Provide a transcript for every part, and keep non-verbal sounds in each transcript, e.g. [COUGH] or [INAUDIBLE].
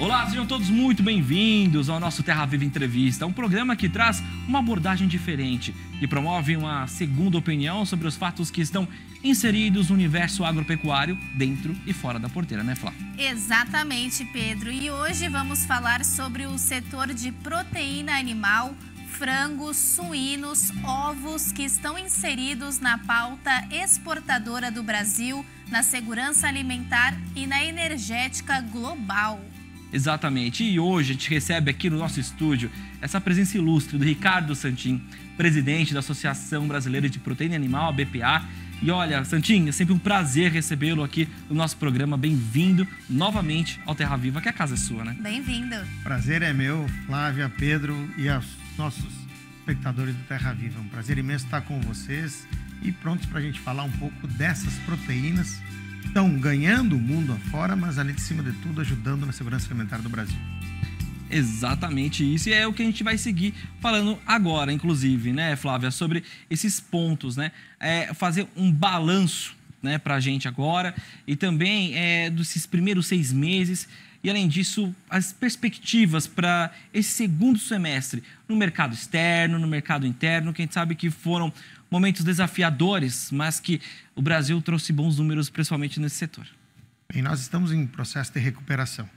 Olá, sejam todos muito bem-vindos ao nosso Terra Viva Entrevista, um programa que traz uma abordagem diferente e promove uma segunda opinião sobre os fatos que estão inseridos no universo agropecuário dentro e fora da porteira, né, Flá? Exatamente, Pedro. E hoje vamos falar sobre o setor de proteína animal, frangos, suínos, ovos que estão inseridos na pauta exportadora do Brasil, na segurança alimentar e na energética global. Exatamente. E hoje a gente recebe aqui no nosso estúdio essa presença ilustre do Ricardo Santin, presidente da Associação Brasileira de Proteína Animal, a BPA. E olha, Santin, é sempre um prazer recebê-lo aqui no nosso programa. Bem-vindo novamente ao Terra Viva, que a casa é sua, né? Bem-vindo. Prazer é meu, Flávia, Pedro e aos nossos espectadores do Terra Viva. É um prazer imenso estar com vocês e prontos para a gente falar um pouco dessas proteínas estão ganhando o mundo afora, mas além de cima de tudo, ajudando na segurança alimentar do Brasil. Exatamente isso, e é o que a gente vai seguir falando agora, inclusive, né, Flávia, sobre esses pontos, né? É fazer um balanço né, para a gente agora e também é, desses primeiros seis meses e, além disso, as perspectivas para esse segundo semestre no mercado externo, no mercado interno, quem sabe que foram momentos desafiadores, mas que o Brasil trouxe bons números, principalmente nesse setor. Bem, nós estamos em processo de recuperação.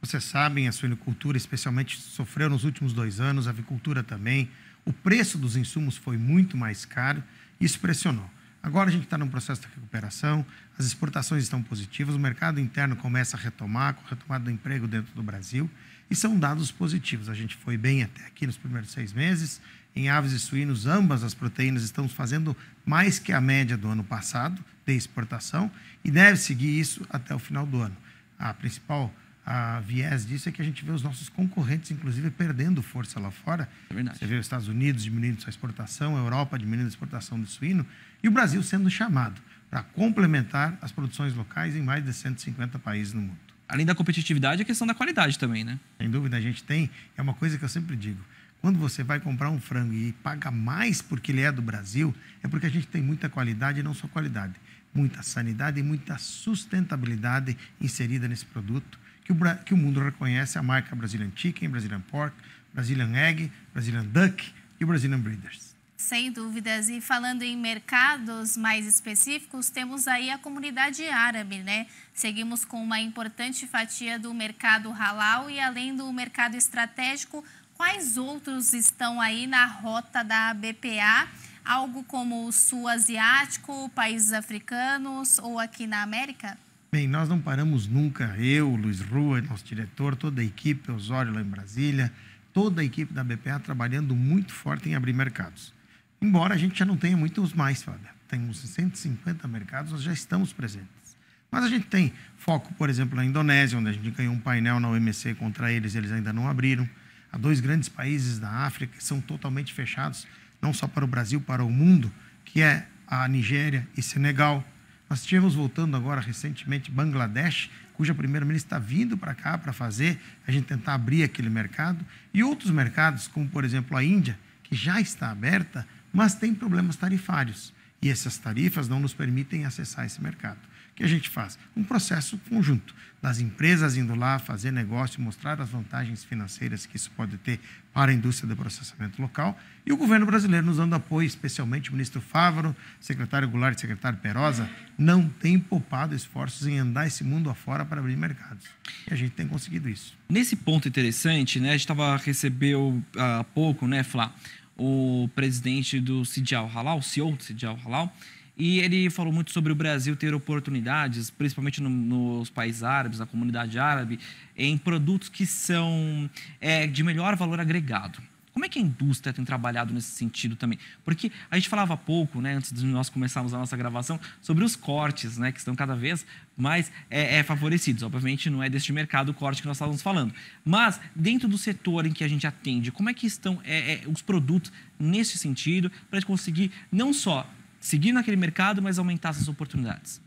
Vocês sabem, a suinocultura especialmente sofreu nos últimos dois anos, a avicultura também. O preço dos insumos foi muito mais caro e isso pressionou. Agora a gente está num processo de recuperação, as exportações estão positivas, o mercado interno começa a retomar, com a retomada do emprego dentro do Brasil, e são dados positivos. A gente foi bem até aqui nos primeiros seis meses, em aves e suínos, ambas as proteínas estão fazendo mais que a média do ano passado de exportação e deve seguir isso até o final do ano. A principal a viés disso é que a gente vê os nossos concorrentes, inclusive, perdendo força lá fora. É Você vê os Estados Unidos diminuindo sua exportação, a Europa diminuindo a exportação de suíno e o Brasil sendo chamado para complementar as produções locais em mais de 150 países no mundo. Além da competitividade, a questão da qualidade também, né? Sem dúvida, a gente tem, é uma coisa que eu sempre digo, quando você vai comprar um frango e paga mais porque ele é do Brasil, é porque a gente tem muita qualidade e não só qualidade, muita sanidade e muita sustentabilidade inserida nesse produto que o, que o mundo reconhece a marca Brazilian Chicken, Brazilian Pork, Brazilian Egg, Brazilian Duck e Brazilian Breeders. Sem dúvidas. E falando em mercados mais específicos, temos aí a comunidade árabe, né? Seguimos com uma importante fatia do mercado halal e além do mercado estratégico, Quais outros estão aí na rota da BPA? Algo como o sul asiático, países africanos ou aqui na América? Bem, nós não paramos nunca. Eu, Luiz Rua, nosso diretor, toda a equipe, Osório lá em Brasília, toda a equipe da BPA trabalhando muito forte em abrir mercados. Embora a gente já não tenha muitos mais, Fábio. Temos 150 mercados, nós já estamos presentes. Mas a gente tem foco, por exemplo, na Indonésia, onde a gente ganhou um painel na OMC contra eles, eles ainda não abriram a dois grandes países da África que são totalmente fechados, não só para o Brasil, para o mundo, que é a Nigéria e Senegal. Nós tivemos voltando agora recentemente Bangladesh, cuja primeira-ministra está vindo para cá para fazer a gente tentar abrir aquele mercado, e outros mercados, como por exemplo a Índia, que já está aberta, mas tem problemas tarifários, e essas tarifas não nos permitem acessar esse mercado que a gente faz? Um processo conjunto das empresas indo lá fazer negócio, mostrar as vantagens financeiras que isso pode ter para a indústria do processamento local e o governo brasileiro nos dando apoio, especialmente o ministro Fávaro, secretário Goulart e secretário Perosa, não tem poupado esforços em andar esse mundo afora para abrir mercados. E a gente tem conseguido isso. Nesse ponto interessante, né, a gente estava recebeu ah, há pouco, né, Flá, o presidente do Sidial Halal, o CEO do Sidial Halal, e ele falou muito sobre o Brasil ter oportunidades, principalmente no, nos países árabes, na comunidade árabe, em produtos que são é, de melhor valor agregado. Como é que a indústria tem trabalhado nesse sentido também? Porque a gente falava pouco, né, antes de nós começarmos a nossa gravação, sobre os cortes, né, que estão cada vez mais é, é, favorecidos. Obviamente, não é deste mercado o corte que nós estávamos falando. Mas, dentro do setor em que a gente atende, como é que estão é, é os produtos nesse sentido para conseguir não só seguir naquele mercado, mas aumentar essas oportunidades.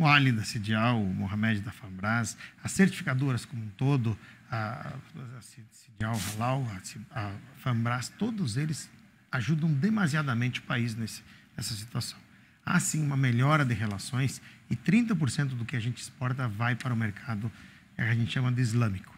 O Ali da Cidial, o Mohamed da Fabras, as certificadoras como um todo, a, a Cidial, Halal, a, a Fabras, todos eles ajudam demasiadamente o país nesse, nessa situação. Há sim uma melhora de relações e 30% do que a gente exporta vai para o mercado que a gente chama de islâmico.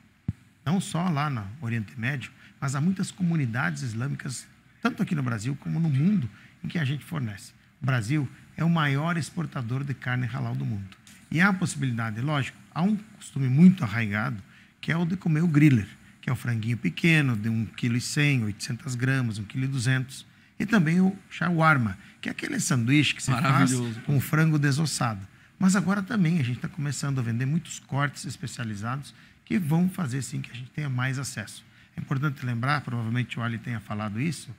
Não só lá no Oriente Médio, mas há muitas comunidades islâmicas, tanto aqui no Brasil como no mundo, que a gente fornece. O Brasil é o maior exportador de carne halal do mundo. E há a possibilidade, é lógico, há um costume muito arraigado, que é o de comer o griller, que é o franguinho pequeno, de 1,1 kg, 800 gramas, 1,2 kg. E também o shawarma, que é aquele sanduíche que se faz com frango desossado. Mas agora também a gente está começando a vender muitos cortes especializados que vão fazer sim que a gente tenha mais acesso. É importante lembrar, provavelmente o Ali tenha falado isso,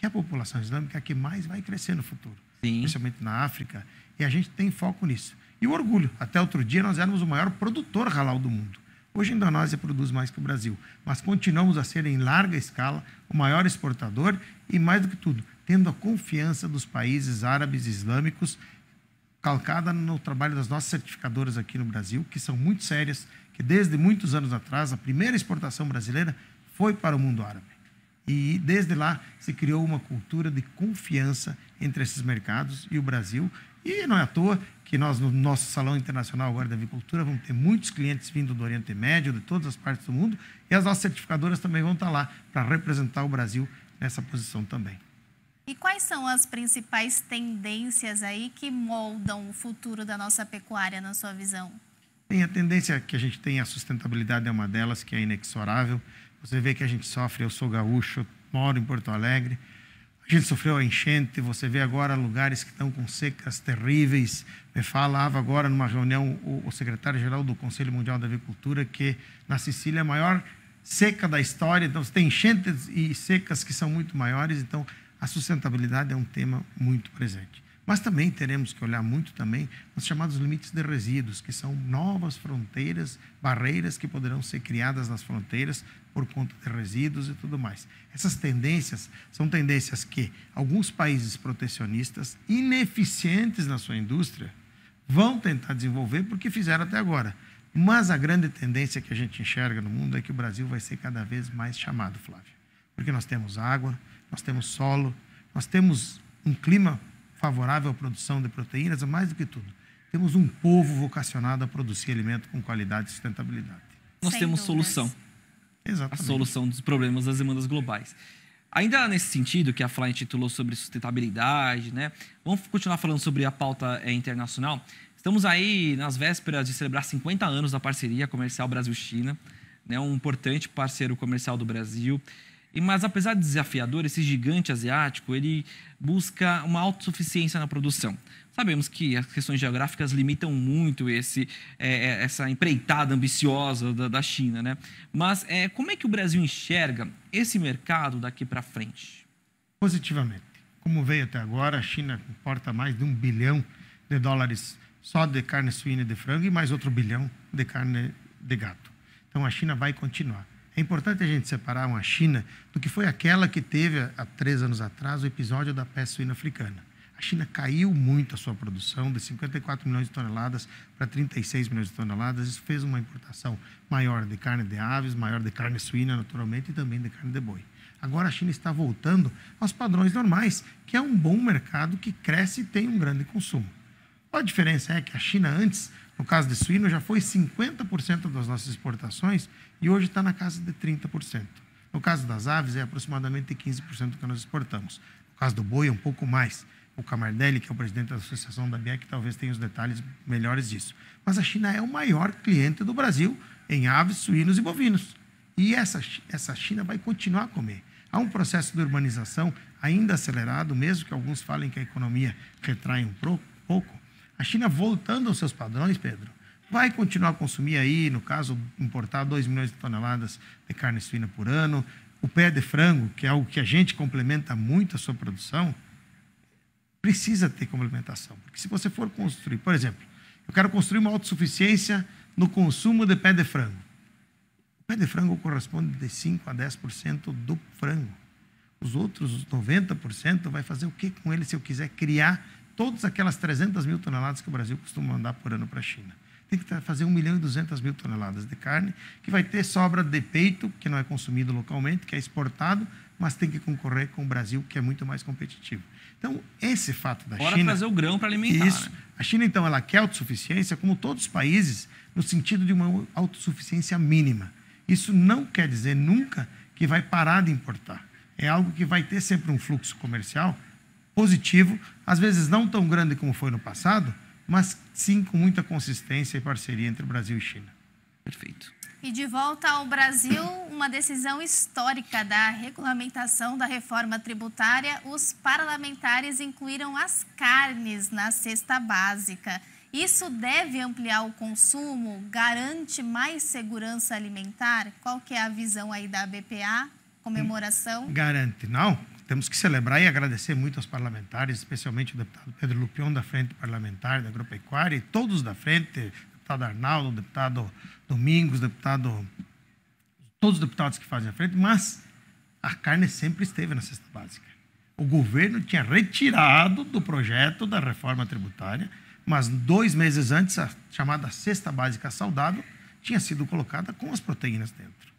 que é a população islâmica é que mais vai crescer no futuro, Sim. principalmente na África, e a gente tem foco nisso. E o orgulho, até outro dia nós éramos o maior produtor halal do mundo. Hoje a Indonésia produz mais que o Brasil, mas continuamos a ser em larga escala o maior exportador e, mais do que tudo, tendo a confiança dos países árabes e islâmicos calcada no trabalho das nossas certificadoras aqui no Brasil, que são muito sérias, que desde muitos anos atrás a primeira exportação brasileira foi para o mundo árabe. E desde lá se criou uma cultura de confiança entre esses mercados e o Brasil. E não é à toa que nós, no nosso Salão Internacional agora da Avicultura, vamos ter muitos clientes vindo do Oriente Médio, de todas as partes do mundo, e as nossas certificadoras também vão estar lá para representar o Brasil nessa posição também. E quais são as principais tendências aí que moldam o futuro da nossa pecuária, na sua visão? Tem a tendência que a gente tem, a sustentabilidade é uma delas, que é inexorável. Você vê que a gente sofre, eu sou gaúcho, moro em Porto Alegre. A gente sofreu a enchente, você vê agora lugares que estão com secas terríveis. Me falava agora numa reunião o, o secretário-geral do Conselho Mundial da Agricultura que na Sicília é a maior seca da história, então você tem enchentes e secas que são muito maiores, então a sustentabilidade é um tema muito presente. Mas também teremos que olhar muito também nos chamados limites de resíduos, que são novas fronteiras, barreiras que poderão ser criadas nas fronteiras por conta de resíduos e tudo mais. Essas tendências são tendências que alguns países protecionistas, ineficientes na sua indústria, vão tentar desenvolver porque fizeram até agora. Mas a grande tendência que a gente enxerga no mundo é que o Brasil vai ser cada vez mais chamado, Flávio. Porque nós temos água, nós temos solo, nós temos um clima favorável à produção de proteínas, mais do que tudo, temos um povo vocacionado a produzir alimento com qualidade e sustentabilidade. Nós Sem temos dúvidas. solução. Exatamente. A solução dos problemas das demandas globais. Ainda nesse sentido que a Fly intitulou sobre sustentabilidade, né? Vamos continuar falando sobre a pauta é, internacional. Estamos aí nas vésperas de celebrar 50 anos da parceria comercial Brasil-China, né? Um importante parceiro comercial do Brasil. Mas apesar de desafiador, esse gigante asiático, ele busca uma autossuficiência na produção. Sabemos que as questões geográficas limitam muito esse, é, é essa empreitada ambiciosa da, da China, né? Mas é, como é que o Brasil enxerga esse mercado daqui para frente? Positivamente. Como veio até agora, a China importa mais de um bilhão de dólares só de carne suína e de frango e mais outro bilhão de carne de gato. Então a China vai continuar. É importante a gente separar uma China do que foi aquela que teve, há três anos atrás, o episódio da peste suína africana. A China caiu muito a sua produção, de 54 milhões de toneladas para 36 milhões de toneladas. Isso fez uma importação maior de carne de aves, maior de carne suína, naturalmente, e também de carne de boi. Agora a China está voltando aos padrões normais, que é um bom mercado que cresce e tem um grande consumo. A diferença é que a China antes, no caso de suíno, já foi 50% das nossas exportações e hoje está na casa de 30%. No caso das aves, é aproximadamente 15% do que nós exportamos. No caso do boi, é um pouco mais. O Camardelli, que é o presidente da associação da BIEC, talvez tenha os detalhes melhores disso. Mas a China é o maior cliente do Brasil em aves, suínos e bovinos. E essa, essa China vai continuar a comer. Há um processo de urbanização ainda acelerado, mesmo que alguns falem que a economia retrai um pouco. A China voltando aos seus padrões, Pedro, vai continuar a consumir aí, no caso, importar 2 milhões de toneladas de carne suína por ano. O pé de frango, que é algo que a gente complementa muito a sua produção, precisa ter complementação. Porque se você for construir, por exemplo, eu quero construir uma autossuficiência no consumo de pé de frango. O pé de frango corresponde de 5% a 10% do frango. Os outros 90% vai fazer o que com ele se eu quiser criar todas aquelas 300 mil toneladas que o Brasil costuma mandar por ano para a China. Tem que tá, fazer 1 milhão e 200 mil toneladas de carne, que vai ter sobra de peito, que não é consumido localmente, que é exportado, mas tem que concorrer com o Brasil, que é muito mais competitivo. Então, esse fato da Bora China... Bora trazer o grão para alimentar. Isso. Né? A China, então, ela quer autossuficiência, como todos os países, no sentido de uma autossuficiência mínima. Isso não quer dizer nunca que vai parar de importar. É algo que vai ter sempre um fluxo comercial, positivo, às vezes não tão grande como foi no passado, mas sim com muita consistência e parceria entre Brasil e China. Perfeito. E de volta ao Brasil, uma decisão histórica da regulamentação da reforma tributária. Os parlamentares incluíram as carnes na cesta básica. Isso deve ampliar o consumo? Garante mais segurança alimentar? Qual que é a visão aí da BPA? Comemoração? Hum, garante, não. Temos que celebrar e agradecer muito aos parlamentares, especialmente o deputado Pedro Lupion, da Frente Parlamentar da Agropecuária, e todos da Frente, deputado Arnaldo, deputado Domingos, deputado. Todos os deputados que fazem a frente, mas a carne sempre esteve na cesta básica. O governo tinha retirado do projeto da reforma tributária, mas dois meses antes, a chamada cesta básica saudável tinha sido colocada com as proteínas dentro.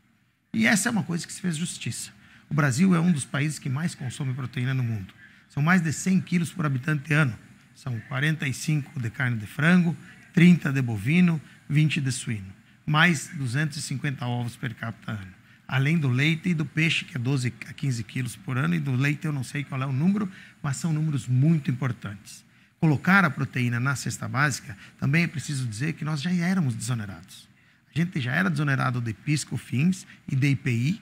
E essa é uma coisa que se fez justiça. O Brasil é um dos países que mais consome proteína no mundo. São mais de 100 quilos por habitante ano. São 45 de carne de frango, 30 de bovino, 20 de suíno. Mais 250 ovos per capita ano. Além do leite e do peixe, que é 12 a 15 quilos por ano, e do leite eu não sei qual é o número, mas são números muito importantes. Colocar a proteína na cesta básica, também é preciso dizer que nós já éramos desonerados. A gente já era desonerado de PIS, COFINS e de IPI,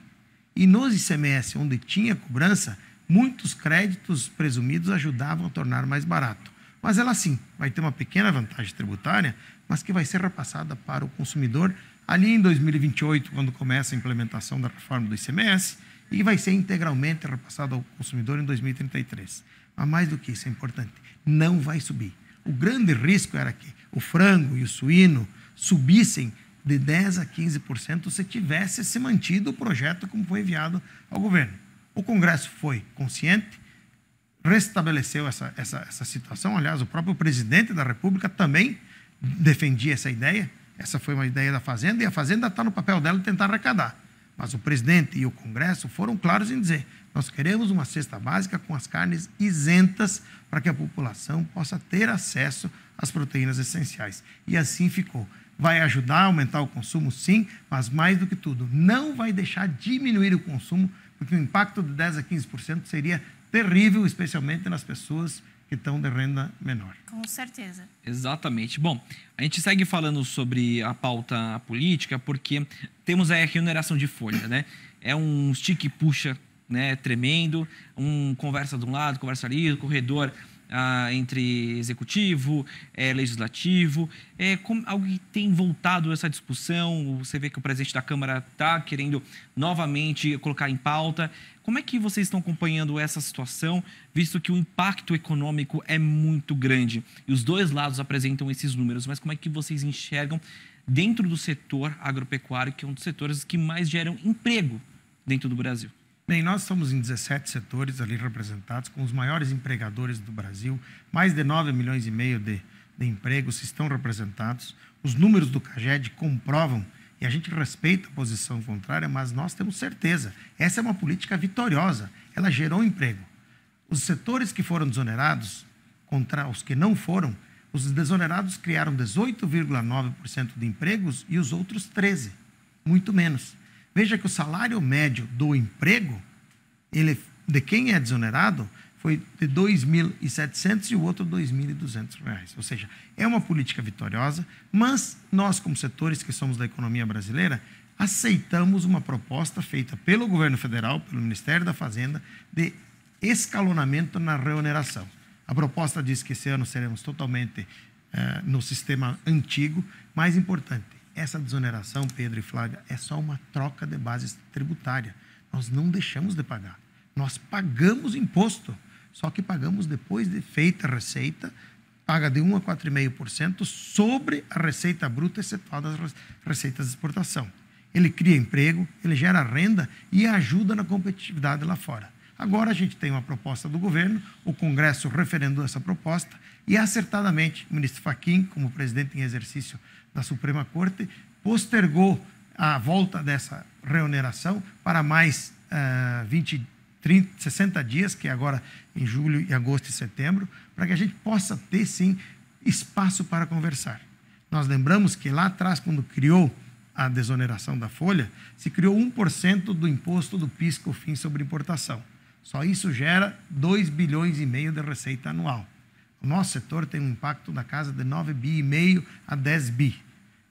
e nos ICMS, onde tinha cobrança, muitos créditos presumidos ajudavam a tornar mais barato. Mas ela sim vai ter uma pequena vantagem tributária, mas que vai ser repassada para o consumidor ali em 2028, quando começa a implementação da reforma do ICMS, e vai ser integralmente repassada ao consumidor em 2033. Mas mais do que isso, é importante, não vai subir. O grande risco era que o frango e o suíno subissem de 10 a 15% se tivesse se mantido o projeto como foi enviado ao governo. O Congresso foi consciente, restabeleceu essa, essa, essa situação. Aliás, o próprio presidente da República também defendia essa ideia. Essa foi uma ideia da Fazenda, e a Fazenda está no papel dela tentar arrecadar. Mas o presidente e o Congresso foram claros em dizer: nós queremos uma cesta básica com as carnes isentas para que a população possa ter acesso às proteínas essenciais. E assim ficou. Vai ajudar a aumentar o consumo, sim, mas mais do que tudo, não vai deixar diminuir o consumo, porque o impacto de 10% a 15% seria terrível, especialmente nas pessoas que estão de renda menor. Com certeza. Exatamente. Bom, a gente segue falando sobre a pauta política porque temos a remuneração de folha, né? É um stick puxa né, tremendo, um conversa de um lado, conversa ali, corredor ah, entre executivo, é, legislativo, é, como, algo que tem voltado essa discussão. Você vê que o presidente da Câmara está querendo novamente colocar em pauta. Como é que vocês estão acompanhando essa situação, visto que o impacto econômico é muito grande e os dois lados apresentam esses números, mas como é que vocês enxergam dentro do setor agropecuário, que é um dos setores que mais geram emprego dentro do Brasil? Bem, nós estamos em 17 setores ali representados, com os maiores empregadores do Brasil, mais de 9 milhões e meio de, de empregos estão representados. Os números do CAGED comprovam e a gente respeita a posição contrária, mas nós temos certeza. Essa é uma política vitoriosa. Ela gerou emprego. Os setores que foram desonerados, contra os que não foram, os desonerados criaram 18,9% de empregos e os outros 13, muito menos. Veja que o salário médio do emprego, ele, de quem é desonerado, foi de 2.700 e o outro 2.200 reais. Ou seja, é uma política vitoriosa, mas nós, como setores que somos da economia brasileira, aceitamos uma proposta feita pelo governo federal, pelo Ministério da Fazenda, de escalonamento na reoneração. A proposta diz que esse ano seremos totalmente eh, no sistema antigo, mais importante, essa desoneração, Pedro e Flávia, é só uma troca de base tributária. Nós não deixamos de pagar. Nós pagamos imposto, só que pagamos depois de feita a receita, paga de 1 a 4,5% sobre a receita bruta excetuada das receitas de exportação. Ele cria emprego, ele gera renda e ajuda na competitividade lá fora. Agora a gente tem uma proposta do governo, o Congresso referendou essa proposta e acertadamente o ministro Faquim, como presidente em exercício da Suprema Corte postergou a volta dessa reoneração para mais uh, 20, 30, 60 dias, que é agora em julho, e agosto e setembro, para que a gente possa ter, sim, espaço para conversar. Nós lembramos que lá atrás, quando criou a desoneração da folha, se criou 1% do imposto do pisco-fim sobre importação. Só isso gera 2 bilhões e meio de receita anual. O nosso setor tem um impacto na casa de 9 bi e meio a 10 bi.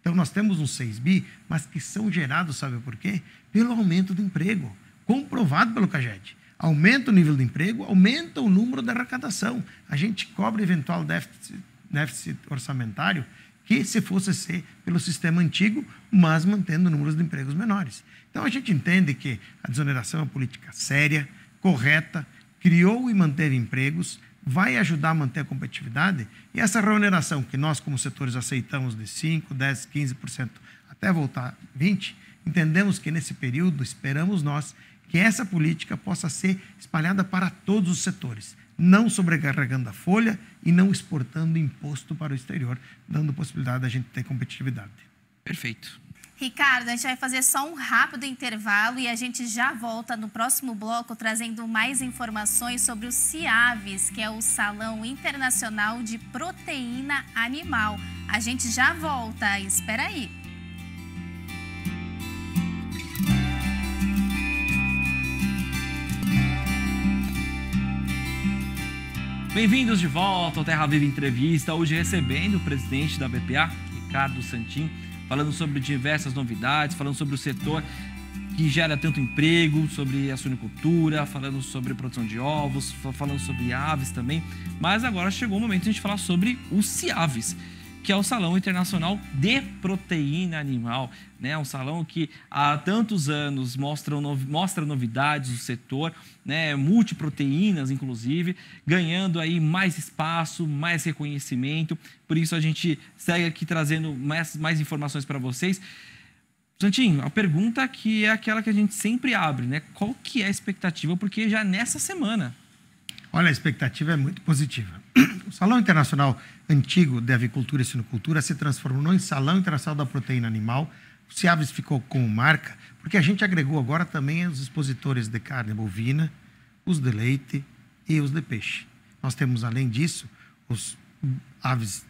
Então nós temos uns 6 bi, mas que são gerados, sabe por quê? Pelo aumento do emprego, comprovado pelo CAGED. Aumenta o nível do emprego, aumenta o número da arrecadação. A gente cobre eventual déficit, déficit orçamentário que se fosse ser pelo sistema antigo, mas mantendo números de empregos menores. Então a gente entende que a desoneração é uma política séria, correta, criou e manteve empregos, vai ajudar a manter a competitividade e essa remuneração que nós, como setores, aceitamos de 5%, 10%, 15%, até voltar 20%, entendemos que nesse período, esperamos nós, que essa política possa ser espalhada para todos os setores, não sobrecarregando a folha e não exportando imposto para o exterior, dando possibilidade da gente ter competitividade. Perfeito. Ricardo, a gente vai fazer só um rápido intervalo e a gente já volta no próximo bloco trazendo mais informações sobre o CIAVES, que é o Salão Internacional de Proteína Animal. A gente já volta, espera aí. Bem-vindos de volta ao Terra Viva Entrevista, hoje recebendo o presidente da BPA, Ricardo Santin falando sobre diversas novidades, falando sobre o setor que gera tanto emprego, sobre a suinicultura, falando sobre produção de ovos, falando sobre aves também. Mas agora chegou o momento de a gente falar sobre os CIAVES que é o Salão Internacional de Proteína Animal, né? Um salão que há tantos anos mostra, mostra novidades do setor, né? Multiproteínas, inclusive, ganhando aí mais espaço, mais reconhecimento. Por isso a gente segue aqui trazendo mais, mais informações para vocês. Santinho, a pergunta que é aquela que a gente sempre abre, né? Qual que é a expectativa? Porque já nessa semana. Olha, a expectativa é muito positiva. O Salão Internacional antigo de avicultura e sinocultura se transformou em Salão Internacional da Proteína Animal. O Ciaves ficou com marca, porque a gente agregou agora também os expositores de carne bovina, os de leite e os de peixe. Nós temos, além disso, os aves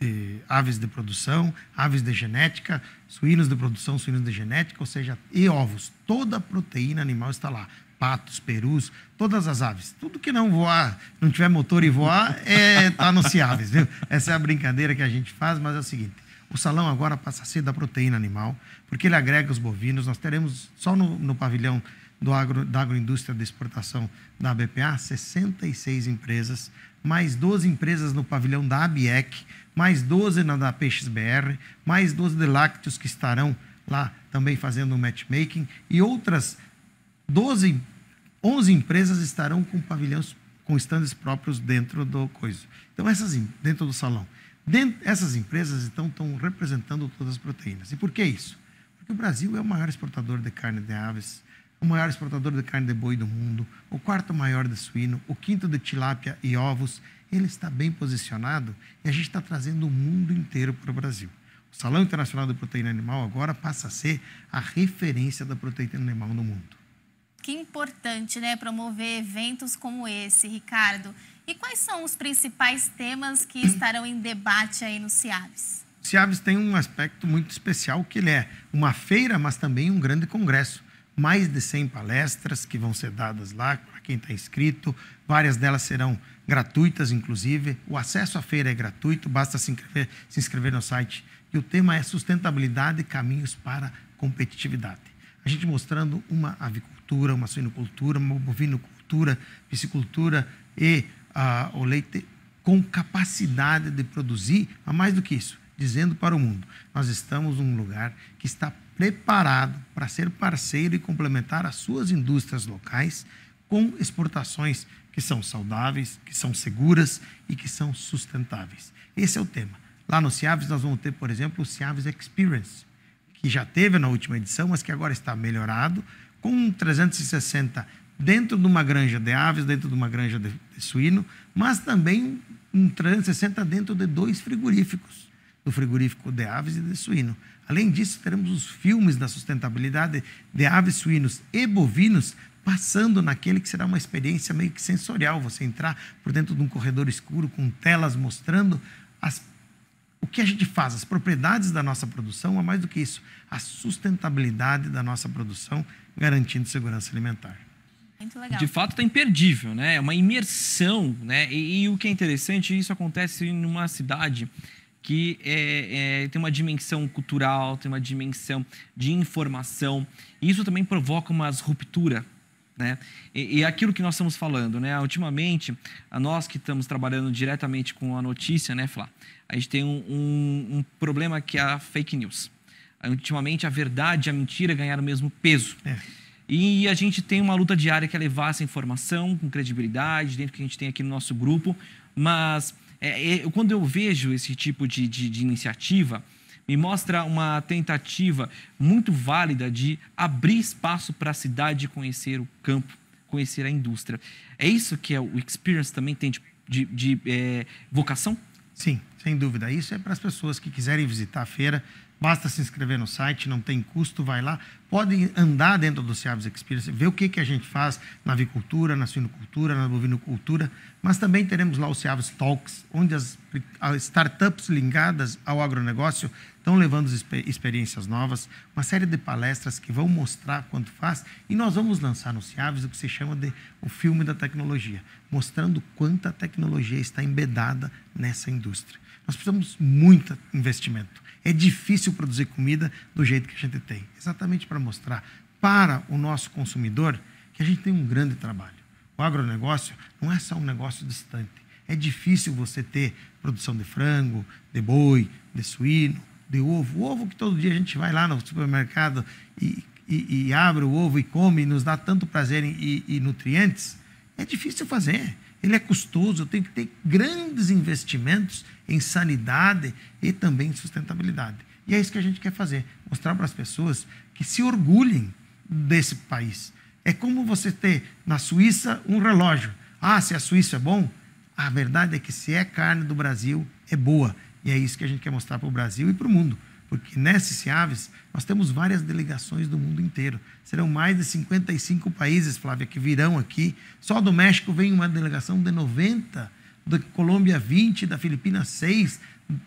de, aves de produção, aves de genética, suínos de produção, suínos de genética, ou seja, e ovos. Toda a proteína animal está lá patos, perus, todas as aves. Tudo que não voar, não tiver motor e voar, está é, tá no Ciaves, viu? Essa é a brincadeira que a gente faz, mas é o seguinte: o salão agora passa a ser da proteína animal, porque ele agrega os bovinos. Nós teremos só no, no pavilhão do agro, da agroindústria de exportação da BPA 66 empresas, mais 12 empresas no pavilhão da ABIEC, mais 12 na da Peixes BR, mais 12 de lácteos que estarão lá também fazendo o matchmaking e outras 12 11 empresas estarão com pavilhões com estandes próprios dentro do coisa. Então essas dentro do salão. Dentro, essas empresas então estão representando todas as proteínas. E por que isso? Porque o Brasil é o maior exportador de carne de aves, o maior exportador de carne de boi do mundo, o quarto maior de suíno, o quinto de tilápia e ovos. Ele está bem posicionado e a gente está trazendo o mundo inteiro para o Brasil. O Salão Internacional de Proteína Animal agora passa a ser a referência da proteína animal no mundo. Que importante, né, promover eventos como esse, Ricardo. E quais são os principais temas que estarão em debate aí no Ciaves? O Ciaves tem um aspecto muito especial, que ele é uma feira, mas também um grande congresso. Mais de 100 palestras que vão ser dadas lá para quem está inscrito. Várias delas serão gratuitas, inclusive. O acesso à feira é gratuito, basta se inscrever, se inscrever no site. E o tema é sustentabilidade e caminhos para competitividade a gente mostrando uma avicultura, uma suinocultura, uma bovinocultura, piscicultura e o leite com capacidade de produzir, a mais do que isso, dizendo para o mundo, nós estamos num lugar que está preparado para ser parceiro e complementar as suas indústrias locais com exportações que são saudáveis, que são seguras e que são sustentáveis. Esse é o tema. Lá no Ciaves nós vamos ter, por exemplo, o Ciaves Experience, que já teve na última edição, mas que agora está melhorado, com 360 dentro de uma granja de aves, dentro de uma granja de, de suíno, mas também um 360 dentro de dois frigoríficos, do frigorífico de aves e de suíno. Além disso, teremos os filmes da sustentabilidade de aves, suínos e bovinos passando naquele que será uma experiência meio que sensorial, você entrar por dentro de um corredor escuro com telas mostrando as o que a gente faz, as propriedades da nossa produção, mas mais do que isso, a sustentabilidade da nossa produção, garantindo segurança alimentar. De fato, está imperdível, né? É uma imersão, né? E, e, o que é interessante, isso acontece em uma cidade que é, é, tem uma dimensão cultural, tem uma dimensão de informação. E isso também provoca uma ruptura né? E, e, aquilo que nós estamos falando, né? ultimamente, a nós que estamos trabalhando diretamente com a notícia, né, Flá? A gente tem um, um, um problema que é a fake news. Ultimamente, a verdade e a mentira ganharam o mesmo peso. É. E a gente tem uma luta diária que é levar essa informação com credibilidade, dentro do que a gente tem aqui no nosso grupo. Mas é, é, quando eu vejo esse tipo de, de, de iniciativa, me mostra uma tentativa muito válida de abrir espaço para a cidade conhecer o campo, conhecer a indústria. É isso que é o Experience também tem de, de, de é, vocação? Sim, sem dúvida. Isso é para as pessoas que quiserem visitar a feira. Basta se inscrever no site, não tem custo, vai lá. Pode andar dentro do Seaves Experience, ver o que, que a gente faz na avicultura, na suinocultura, na bovinocultura. Mas também teremos lá o Seaves Talks, onde as, as startups ligadas ao agronegócio estão levando experiências novas, uma série de palestras que vão mostrar quanto faz, e nós vamos lançar no Ciaves o que se chama de o filme da tecnologia, mostrando quanta tecnologia está embedada nessa indústria. Nós precisamos muito investimento. É difícil produzir comida do jeito que a gente tem, exatamente para mostrar para o nosso consumidor que a gente tem um grande trabalho. O agronegócio não é só um negócio distante. É difícil você ter produção de frango, de boi, de suíno, de ovo. O ovo que todo dia a gente vai lá no supermercado e, e, e abre o ovo e come, e nos dá tanto prazer e, e nutrientes, é difícil fazer. Ele é custoso, eu tenho que ter grandes investimentos em sanidade e também em sustentabilidade. E é isso que a gente quer fazer: mostrar para as pessoas que se orgulhem desse país. É como você ter na Suíça um relógio. Ah, se a Suíça é bom, a verdade é que se é carne do Brasil, é boa. E é isso que a gente quer mostrar para o Brasil e para o mundo. Porque nesse Ciaves nós temos várias delegações do mundo inteiro. Serão mais de 55 países, Flávia, que virão aqui. Só do México vem uma delegação de 90, da Colômbia 20, da Filipinas 6,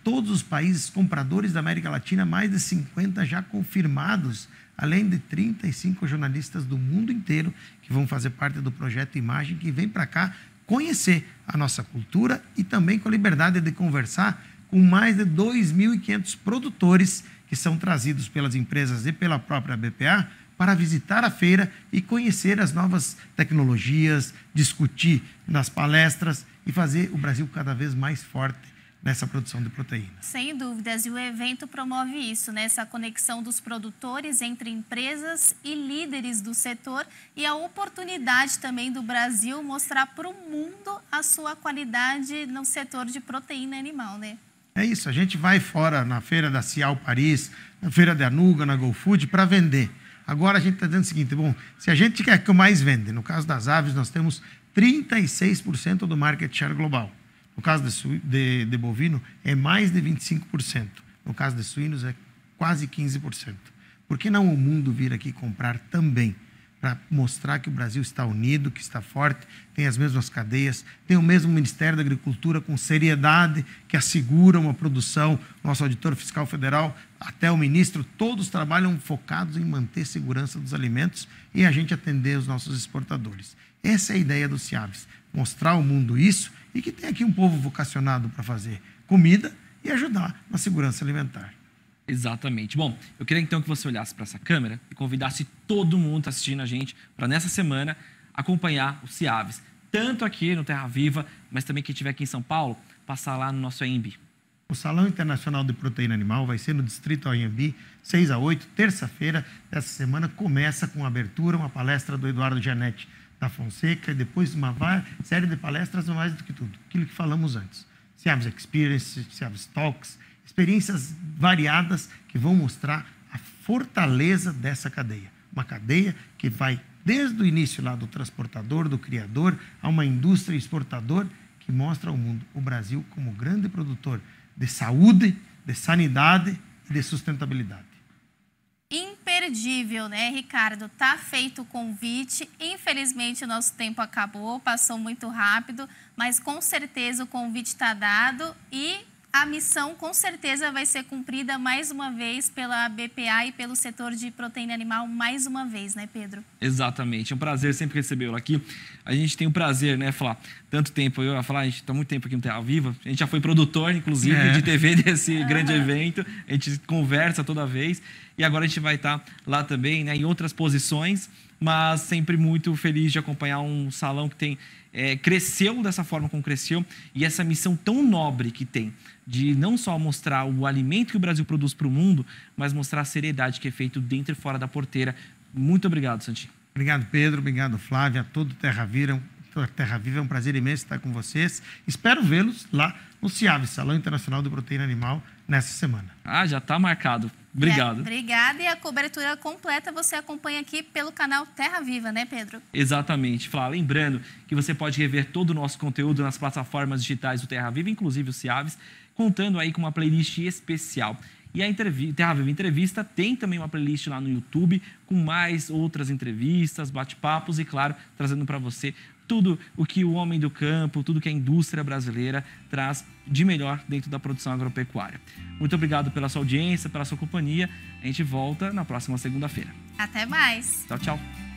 todos os países compradores da América Latina, mais de 50 já confirmados, além de 35 jornalistas do mundo inteiro que vão fazer parte do projeto Imagem, que vem para cá conhecer a nossa cultura e também com a liberdade de conversar com mais de 2.500 produtores que são trazidos pelas empresas e pela própria BPA para visitar a feira e conhecer as novas tecnologias, discutir nas palestras e fazer o Brasil cada vez mais forte nessa produção de proteína. Sem dúvidas, e o evento promove isso, né? essa conexão dos produtores entre empresas e líderes do setor e a oportunidade também do Brasil mostrar para o mundo a sua qualidade no setor de proteína animal, né? É isso, a gente vai fora na feira da Cial Paris, na feira da Anuga, na GoFood, para vender. Agora a gente está dizendo o seguinte: bom, se a gente quer que mais vende, no caso das aves, nós temos 36% do market share global. No caso de, de, de, bovino, é mais de 25%. No caso de suínos, é quase 15%. Por que não o mundo vir aqui comprar também? para mostrar que o Brasil está unido, que está forte, tem as mesmas cadeias, tem o mesmo Ministério da Agricultura com seriedade que assegura uma produção, nosso auditor fiscal federal, até o ministro, todos trabalham focados em manter segurança dos alimentos e a gente atender os nossos exportadores. Essa é a ideia do Siaves, mostrar ao mundo isso e que tem aqui um povo vocacionado para fazer comida e ajudar na segurança alimentar. Exatamente. Bom, eu queria então que você olhasse para essa câmera e convidasse todo mundo tá assistindo a gente para nessa semana acompanhar o CIAVES, tanto aqui no Terra Viva, mas também quem estiver aqui em São Paulo, passar lá no nosso EMB. O Salão Internacional de Proteína Animal vai ser no Distrito Anhembi, 6 a 8, terça-feira dessa semana. Começa com abertura, uma palestra do Eduardo Janete da Fonseca, e depois uma série de palestras, mais do que tudo, aquilo que falamos antes. Ciaves Experience, Ciaves Talks, experiências variadas que vão mostrar a fortaleza dessa cadeia. Uma cadeia que vai desde o início lá do transportador, do criador, a uma indústria exportador que mostra ao mundo o Brasil como grande produtor de saúde, de sanidade e de sustentabilidade. Imperdível, né, Ricardo? Tá feito o convite. Infelizmente, o nosso tempo acabou, passou muito rápido, mas com certeza o convite está dado e a missão com certeza vai ser cumprida mais uma vez pela BPA e pelo setor de proteína animal mais uma vez, né, Pedro? Exatamente. É um prazer sempre recebê-lo aqui. A gente tem o um prazer, né, falar tanto tempo. Eu ia falar, a gente está muito tempo aqui no Terra Viva. A gente já foi produtor, inclusive, é. de TV [LAUGHS] desse uhum. grande evento. A gente conversa toda vez. E agora a gente vai estar tá lá também, né, em outras posições. Mas sempre muito feliz de acompanhar um salão que tem é, cresceu dessa forma como cresceu e essa missão tão nobre que tem de não só mostrar o alimento que o Brasil produz para o mundo, mas mostrar a seriedade que é feito dentro e fora da porteira. Muito obrigado, Santinho. Obrigado, Pedro. Obrigado, Flávia. A todo Terra Viram. É Terra Viva, é um prazer imenso estar com vocês. Espero vê-los lá no CIAV, Salão Internacional do Proteína Animal, nessa semana. Ah, já está marcado. Obrigado. É, obrigada. E a cobertura completa você acompanha aqui pelo canal Terra Viva, né, Pedro? Exatamente, Flá. Lembrando que você pode rever todo o nosso conteúdo nas plataformas digitais do Terra Viva, inclusive o Ciaves, contando aí com uma playlist especial. E a Terra Viva Entrevista tem também uma playlist lá no YouTube com mais outras entrevistas, bate-papos e, claro, trazendo para você tudo o que o homem do campo, tudo que a indústria brasileira traz de melhor dentro da produção agropecuária. Muito obrigado pela sua audiência, pela sua companhia. A gente volta na próxima segunda-feira. Até mais. Tchau, tchau.